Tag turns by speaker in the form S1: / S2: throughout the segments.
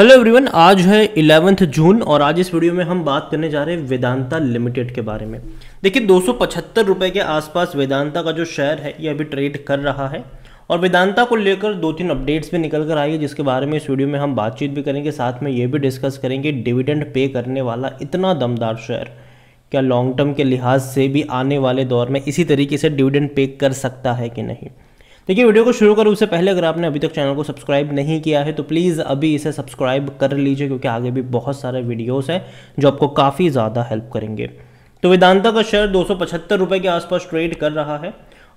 S1: hello everyone आज है eleventh जून और आज इस वीडियो में हम बात करने जा रहे हैं वेदांता लिमिटेड के बारे में देखिए दो सौ के आसपास वेदांता का जो शेयर है ये अभी ट्रेड कर रहा है और वेदांता को लेकर दो तीन अपडेट्स भी निकल कर आई है जिसके बारे में इस वीडियो में हम बातचीत भी करेंगे साथ में ये भी डिस्कस करेंगे डिविडेंड पे करने वाला इतना दमदार शेयर क्या लॉन्ग टर्म के लिहाज से भी आने वाले दौर में इसी तरीके से डिविडेंड पे कर सकता है कि नहीं देखिए वीडियो को शुरू करूँ उससे पहले अगर आपने अभी तक चैनल को सब्सक्राइब नहीं किया है तो प्लीज़ अभी इसे सब्सक्राइब कर लीजिए क्योंकि आगे भी बहुत सारे वीडियोस हैं जो आपको काफ़ी ज़्यादा हेल्प करेंगे तो वेदांता का शेयर दो सौ के आसपास ट्रेड कर रहा है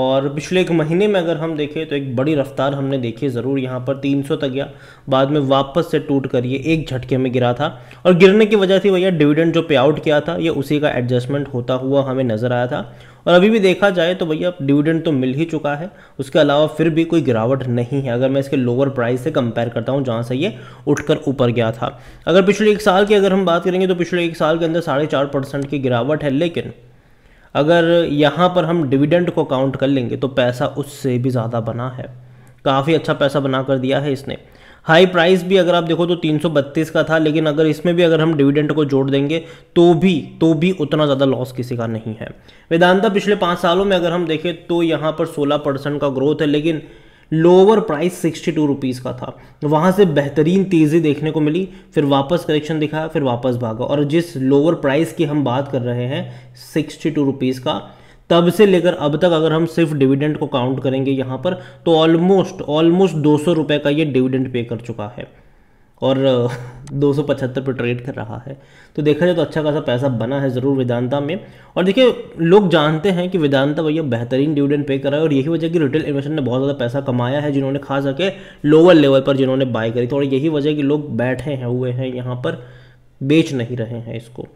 S1: और पिछले एक महीने में अगर हम देखें तो एक बड़ी रफ्तार हमने देखी ज़रूर यहाँ पर 300 तक गया बाद में वापस से टूट कर ये एक झटके में गिरा था और गिरने की वजह थी भैया डिविडेंड जो पे आउट किया था ये उसी का एडजस्टमेंट होता हुआ हमें नज़र आया था और अभी भी देखा जाए तो भैया डिविडेंड तो मिल ही चुका है उसके अलावा फिर भी कोई गिरावट नहीं है अगर मैं इसके लोअर प्राइस से कंपेयर करता हूँ जहाँ से ये उठकर ऊपर गया था अगर पिछले एक साल की अगर हम बात करेंगे तो पिछले एक साल के अंदर साढ़े चार परसेंट की गिरावट है लेकिन अगर यहाँ पर हम डिविडेंड को काउंट कर लेंगे तो पैसा उससे भी ज़्यादा बना है काफ़ी अच्छा पैसा बना कर दिया है इसने हाई प्राइस भी अगर आप देखो तो 332 का था लेकिन अगर इसमें भी अगर हम डिविडेंड को जोड़ देंगे तो भी तो भी उतना ज़्यादा लॉस किसी का नहीं है वेदांता पिछले पाँच सालों में अगर हम देखें तो यहाँ पर सोलह परसेंट का ग्रोथ है लेकिन lower price sixty two rupees का था वहाँ से बेहतरीन तेज़ी देखने को मिली फिर वापस करेक्शन दिखाया फिर वापस भागा और जिस लोअर प्राइस की हम बात कर रहे हैं सिक्सटी टू रुपीज़ का तब से लेकर अब तक अगर हम सिर्फ डिविडेंड को काउंट करेंगे यहाँ पर तो ऑलमोस्ट ऑलमोस्ट दो सौ रुपए का ये डिविडेंड पे कर चुका है और दो सौ पचहत्तर पर ट्रेड कर रहा है तो देखा जाए तो अच्छा खासा पैसा बना है ज़रूर वेदांता में और देखिए लोग जानते हैं कि वेदांता भैया बेहतरीन डिविडेंड पे कर रहा है और यही वजह कि रिटेल इन्वेस्टर ने बहुत ज़्यादा पैसा कमाया है जिन्होंने खास करके लोअर लेवल पर जिन्होंने बाय करी थी और यही वजह कि लोग बैठे हैं हुए हैं यहाँ पर बेच नहीं रहे हैं इसको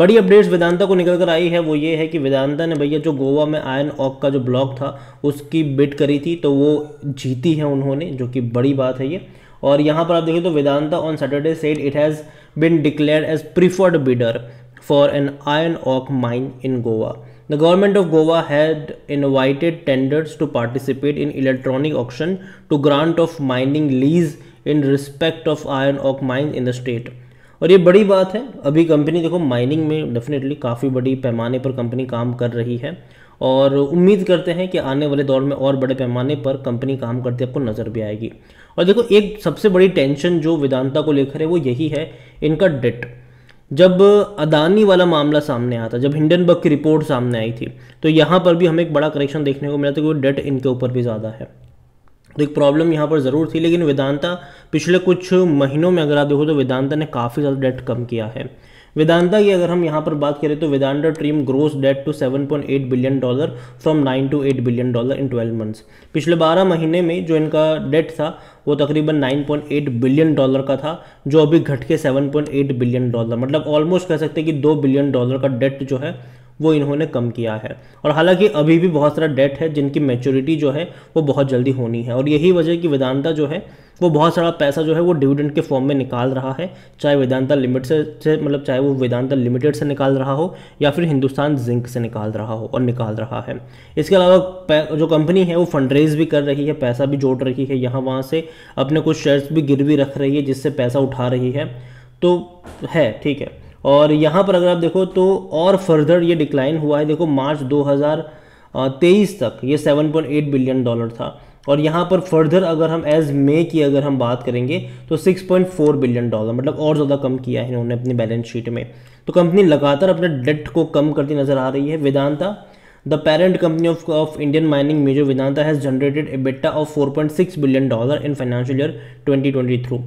S1: बड़ी अपडेट्स वेदांता को निकल कर आई है वो ये है कि वेदांता ने भैया जो गोवा में आयन ऑक का जो ब्लॉक था उसकी बिट करी थी तो वो जीती है उन्होंने जो कि बड़ी बात है ये और यहाँ पर आप देखें तो Vedanta on Saturday said it has been declared as preferred bidder for an iron ore mine in Goa the government of Goa had invited tenders to participate in electronic auction to grant of mining lease in respect of iron ore mine in the state और ये बड़ी बात है अभी company देखो mining में definitely काफ़ी बड़ी पैमाने पर कंपनी काम कर रही है और उम्मीद करते हैं कि आने वाले दौर में और बड़े पैमाने पर कंपनी काम करते आपको नज़र भी आएगी और देखो एक सबसे बड़ी टेंशन जो वेदांता को लेकर है वो यही है इनका डेट जब अदानी वाला मामला सामने आया था जब हिंडनबर्ग की रिपोर्ट सामने आई थी तो यहाँ पर भी हमें एक बड़ा करेक्शन देखने को मिला था कि डेट इनके ऊपर भी ज़्यादा है तो एक प्रॉब्लम यहाँ पर ज़रूर थी लेकिन वेदांता पिछले कुछ महीनों में अगर आप देखो तो वेदांता ने काफ़ी ज़्यादा डेट कम किया है वेदांता की अगर हम यहाँ पर बात करें तो Vedanta trim gross debt to 7.8 billion dollar from 9 to 8 billion dollar in 12 months पिछले 12 महीने में जो इनका डेट था वो तकरीबन 9.8 बिलियन डॉलर का था जो अभी घट के 7.8 बिलियन डॉलर मतलब ऑलमोस्ट कह सकते हैं कि दो बिलियन डॉलर का डेट जो है वो इन्होंने कम किया है और हालांकि अभी भी बहुत सारा डेट है जिनकी मेच्योरिटी जो है वो बहुत जल्दी होनी है और यही वजह कि वेदांता जो है वो बहुत सारा पैसा जो है वो डिविडेंड के फॉर्म में निकाल रहा है चाहे वेदांता लिमिट से, से मतलब चाहे वो वेदांता लिमिटेड से निकाल रहा हो या फिर हिंदुस्तान जिंक से निकाल रहा हो और निकाल रहा है इसके अलावा जो कंपनी है वो फंड रेज भी कर रही है पैसा भी जोड़ रही है यहाँ वहाँ से अपने कुछ शेयर्स भी गिरवी रख रही है जिससे पैसा उठा रही है तो है ठीक है और यहाँ पर अगर आप देखो तो और फर्दर ये डिक्लाइन हुआ है देखो मार्च तेईस तक ये एट बिलियन डॉलर था और यहाँ पर फर्दर अगर हम एज मे की अगर हम बात करेंगे तो 6.4 बिलियन डॉलर मतलब और ज़्यादा कम किया है इन्होंने अपनी बैलेंस शीट में तो कंपनी लगातार अपने डेट को कम करती नज़र आ रही है Vedanta the parent company of of Indian mining major Vedanta has generated generated a EBITDA of 4.6 billion dollar in financial twenty three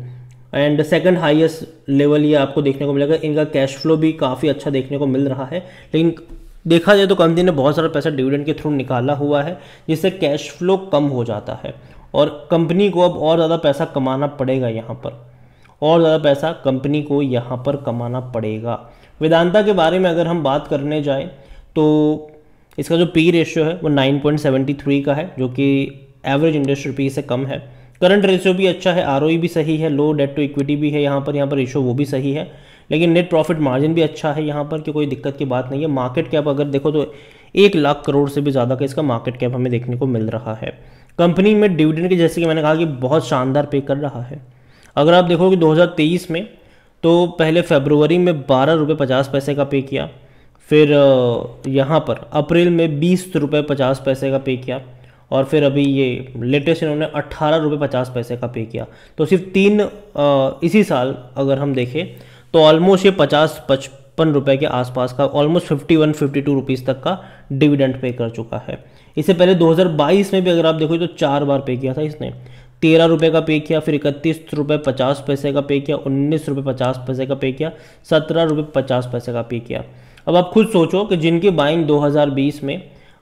S1: and second highest level ये आपको देखने को मिलेगा इनका कैश फ्लो भी काफ़ी अच्छा देखने को मिल रहा है लेकिन देखा जाए तो कंपनी ने बहुत सारा पैसा डिविडेंड के थ्रू निकाला हुआ है जिससे कैश फ्लो कम हो जाता है और कंपनी को अब और ज़्यादा पैसा कमाना पड़ेगा यहाँ पर और ज़्यादा पैसा कंपनी को यहाँ पर कमाना पड़ेगा वेदांता के बारे में अगर हम बात करने जाएँ तो इसका जो पी रेशियो है वो 9.73 का है जो कि एवरेज इंडस्ट्री पी से कम है करंट रेशियो भी अच्छा है आर e भी सही है लो डेट टू इक्विटी भी है यहाँ पर यहाँ पर रेशियो वो भी सही है लेकिन नेट प्रॉफिट मार्जिन भी अच्छा है यहाँ पर कि कोई दिक्कत की बात नहीं है मार्केट कैप अगर देखो तो एक लाख करोड़ से भी ज़्यादा का इसका मार्केट कैप हमें देखने को मिल रहा है कंपनी में डिविडेंड के जैसे कि मैंने कहा कि बहुत शानदार पे कर रहा है अगर आप देखोगे 2023 में तो पहले फेबरवरी में बारह रुपये पचास पैसे का पे किया फिर यहाँ पर अप्रैल में बीस रुपये पचास पैसे का पे किया और फिर अभी ये लेटेस्ट इन्होंने अट्ठारह रुपये पचास पैसे का पे किया तो सिर्फ तीन इसी साल अगर हम देखें तो ऑलमोस्ट ये पचास पचपन रुपए के आसपास का almost fifty one fifty two rupees तक का डिविडेंड पे कर चुका है इससे पहले 2022 में भी अगर आप देखो तो चार बार पे किया था इसने तेरह रुपए का पे किया फिर इकतीस रुपए पचास पैसे का पे किया उन्नीस रुपए पचास पैसे का पे किया सत्रह रुपए पचास पैसे का पे किया अब आप खुद सोचो कि जिनकी बाइंग 2020 में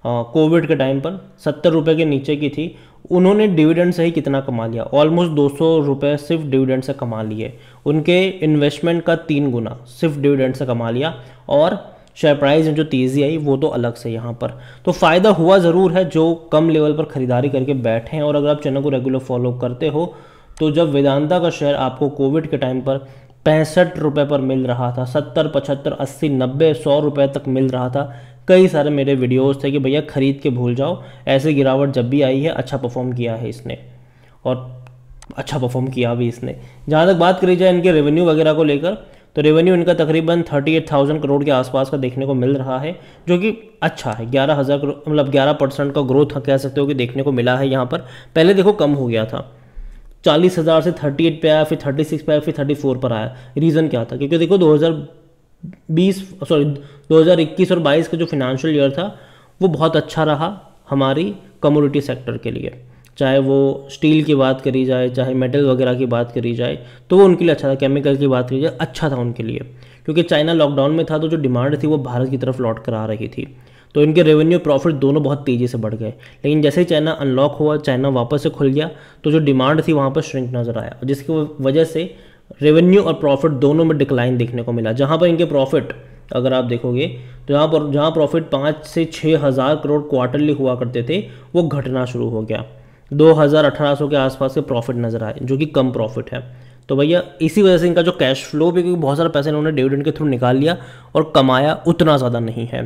S1: कोविड के टाइम पर सत्तर रुपए के नीचे की थी उन्होंने डिविडेंड से ही कितना कमा लिया ऑलमोस्ट दो सौ रुपये सिर्फ डिविडेंड से कमा लिए उनके इन्वेस्टमेंट का तीन गुना सिर्फ डिविडेंड से कमा लिया और शेयर प्राइस में जो तेज़ी आई वो तो अलग से यहाँ पर तो फ़ायदा हुआ ज़रूर है जो कम लेवल पर ख़रीदारी करके बैठे हैं और अगर आप चैनल को रेगुलर फॉलो करते हो तो जब वेदांता का शेयर आपको कोविड के टाइम पर पैंसठ रुपये पर मिल रहा था सत्तर पचहत्तर अस्सी नब्बे सौ रुपये तक मिल रहा था कई सारे मेरे वीडियोस थे कि भैया ख़रीद के भूल जाओ ऐसे गिरावट जब भी आई है अच्छा परफॉर्म किया है इसने और अच्छा परफॉर्म किया भी इसने जहाँ तक बात करी जाए इनके रेवेन्यू वगैरह को लेकर तो रेवेन्यू इनका तकरीबन थर्टी एट थाउजेंड करोड़ के आसपास का देखने को मिल रहा है जो कि अच्छा है ग्यारह हज़ार करोड़ मतलब ग्यारह परसेंट का ग्रोथ कह सकते हो कि देखने को मिला है यहाँ पर पहले देखो कम हो गया था चालीस हज़ार से थर्टी एट पे आया फिर थर्टी सिक्स पे आया फिर थर्टी फोर पर आया रीज़न क्या था क्योंकि देखो दो हज़ार बीस सॉरी 2021 और 22 का जो फिनंशियल ईयर था वो बहुत अच्छा रहा हमारी कमोडिटी सेक्टर के लिए चाहे वो स्टील की बात करी जाए चाहे मेटल वगैरह की बात करी जाए तो वो उनके लिए अच्छा था केमिकल की बात करी जाए अच्छा था उनके लिए क्योंकि चाइना लॉकडाउन में था तो जो डिमांड थी वो भारत की तरफ लौट कर आ रही थी तो इनके रेवेन्यू प्रॉफिट दोनों बहुत तेज़ी से बढ़ गए लेकिन जैसे ही चाइना अनलॉक हुआ चाइना वापस से खुल गया तो जो डिमांड थी वहाँ पर श्रिंक नज़र आया जिसकी वजह से रेवेन्यू और प्रॉफिट दोनों में डिक्लाइन देखने को मिला जहाँ पर इनके प्रॉफिट अगर आप देखोगे तो यहाँ पर जहाँ प्रॉफिट पाँच से छः हज़ार करोड़ क्वार्टरली हुआ करते थे वो घटना शुरू हो गया दो हज़ार अठारह सौ के आसपास के प्रॉफिट नज़र आए जो कि कम प्रॉफिट है तो भैया इसी वजह से इनका जो कैश फ्लो भी क्योंकि बहुत सारा पैसा इन्होंने डिविडेंड के थ्रू निकाल लिया और कमाया उतना ज़्यादा नहीं है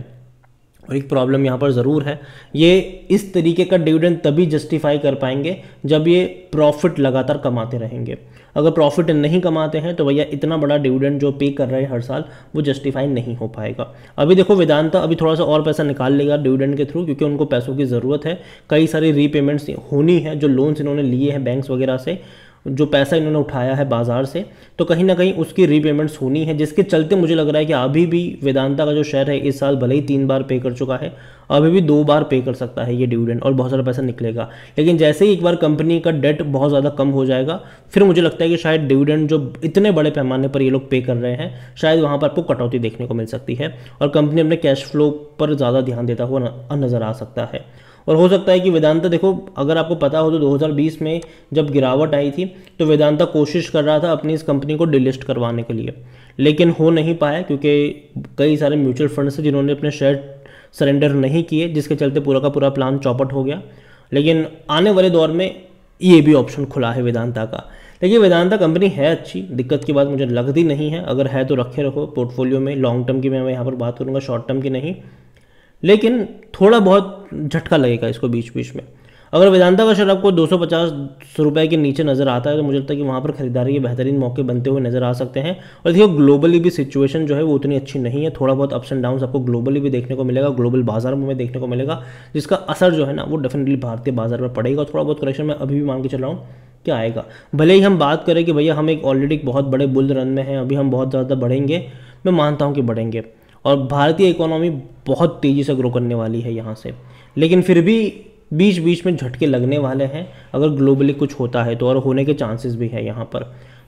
S1: और एक प्रॉब्लम यहाँ पर ज़रूर है ये इस तरीके का डिविडेंड तभी जस्टिफाई कर पाएंगे जब ये प्रॉफिट लगातार कमाते रहेंगे अगर प्रॉफिट नहीं कमाते हैं तो भैया इतना बड़ा डिविडेंड जो पे कर रहे हैं हर साल वो जस्टिफाई नहीं हो पाएगा अभी देखो वेदांता अभी थोड़ा सा और पैसा निकाल लेगा डिविडेंड के थ्रू क्योंकि उनको पैसों की ज़रूरत है कई सारी रीपेमेंट्स होनी है जो लोन्स इन्होंने लिए हैं बैंक्स वगैरह से जो पैसा इन्होंने उठाया है बाज़ार से तो कहीं ना कहीं उसकी रीपेमेंट्स होनी है जिसके चलते मुझे लग रहा है कि अभी भी वेदांता का जो शेयर है इस साल भले ही तीन बार पे कर चुका है अभी भी दो बार पे कर सकता है ये डिविडेंड और बहुत सारा पैसा निकलेगा लेकिन जैसे ही एक बार कंपनी का डेट बहुत ज़्यादा कम हो जाएगा फिर मुझे लगता है कि शायद डिविडेंड जो इतने बड़े पैमाने पर ये लोग पे कर रहे हैं शायद वहाँ पर आपको कटौती देखने को मिल सकती है और कंपनी अपने कैश फ्लो पर ज़्यादा ध्यान देता हुआ नज़र आ सकता है और हो सकता है कि वेदांता देखो अगर आपको पता हो तो 2020 में जब गिरावट आई थी तो वेदांता कोशिश कर रहा था अपनी इस कंपनी को डिलिस्ट करवाने के लिए लेकिन हो नहीं पाया क्योंकि कई सारे म्यूचुअल फंड्स से जिन्होंने अपने शेयर सरेंडर नहीं किए जिसके चलते पूरा का पूरा प्लान चौपट हो गया लेकिन आने वाले दौर में ये भी ऑप्शन खुला है वेदांता का देखिए वेदांता कंपनी है अच्छी दिक्कत की बात मुझे लगती नहीं है अगर है तो रखे रखो पोर्टफोलियो में लॉन्ग टर्म की मैं यहाँ पर बात करूँगा शॉर्ट टर्म की नहीं लेकिन थोड़ा बहुत झटका लगेगा इसको बीच बीच में अगर वेदांता का शेयर आपको दो सौ रुपए के नीचे नज़र आता है तो मुझे लगता है कि वहाँ पर खरीदारी के बेहतरीन मौके बनते हुए नज़र आ सकते हैं और देखिए ग्लोबली भी सिचुएशन जो है वो उतनी अच्छी नहीं है थोड़ा बहुत अप्स एंड डाउन आपको ग्लोबली भी देखने को मिलेगा ग्लोबल बाजार में देखने को मिलेगा जिसका असर जो है ना वो डेफिनेटली भारतीय बाजार पर पड़ेगा थोड़ा बहुत करेक्शन मैं अभी भी मान के चल रहा हूँ क्या आएगा भले ही हम बात करें कि भैया हम एक ऑलरेडी बहुत बड़े बुल रन में हैं अभी हम बहुत ज़्यादा बढ़ेंगे मैं मानता हूँ कि बढ़ेंगे और भारतीय इकोनॉमी बहुत तेज़ी से ग्रो करने वाली है यहाँ से लेकिन फिर भी बीच बीच में झटके लगने वाले हैं अगर ग्लोबली कुछ होता है तो और होने के चांसेस भी है यहाँ पर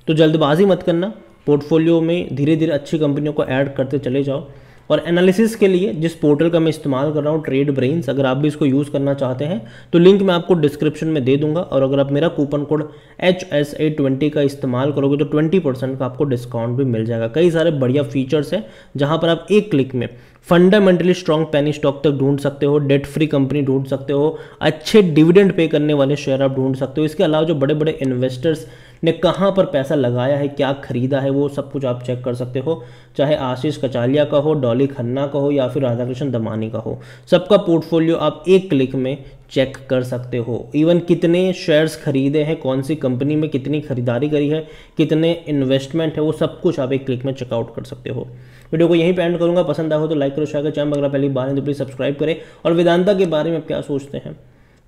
S1: तो जल्दबाजी मत करना पोर्टफोलियो में धीरे धीरे अच्छी कंपनियों को ऐड करते चले जाओ और एनालिसिस के लिए जिस पोर्टल का मैं इस्तेमाल कर रहा हूँ ट्रेड ब्रेन्स अगर आप भी इसको यूज़ करना चाहते हैं तो लिंक मैं आपको डिस्क्रिप्शन में दे दूंगा और अगर आप मेरा coupon code H S A twenty का इस्तेमाल करोगे तो ट्वेंटी परसेंट का आपको डिस्काउंट भी मिल जाएगा कई सारे बढ़िया फीचर्स हैं जहाँ पर आप एक क्लिक में फंडामेंटली स्ट्रॉन्ग पैनी स्टॉक तक ढूंढ सकते हो डेट फ्री कंपनी ढूंढ सकते हो अच्छे डिविडेंड पे करने वाले शेयर आप ढूंढ सकते हो इसके अलावा जो बड़े बड़े इन्वेस्टर्स ने कहाँ पर पैसा लगाया है क्या खरीदा है वो सब कुछ आप चेक कर सकते हो चाहे आशीष कचालिया का हो डॉली खन्ना का हो या फिर राधाकृष्ण दमानी का हो सबका पोर्टफोलियो आप एक क्लिक में चेक कर सकते हो इवन कितने शेयर्स खरीदे हैं कौन सी कंपनी में कितनी खरीदारी करी है कितने इन्वेस्टमेंट है वो सब कुछ आप एक क्लिक में चेकआउट कर सकते हो वीडियो को यहीं तो पर एंड करूँगा पसंद आओ तो लाइक करो शेयर करो चैनल अगर पहली बार है तो प्लीज़ सब्सक्राइब करें और वेदांता के बारे में आप क्या सोचते हैं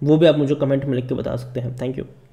S1: वो भी आप मुझे कमेंट में लिख के बता सकते हैं थैंक यू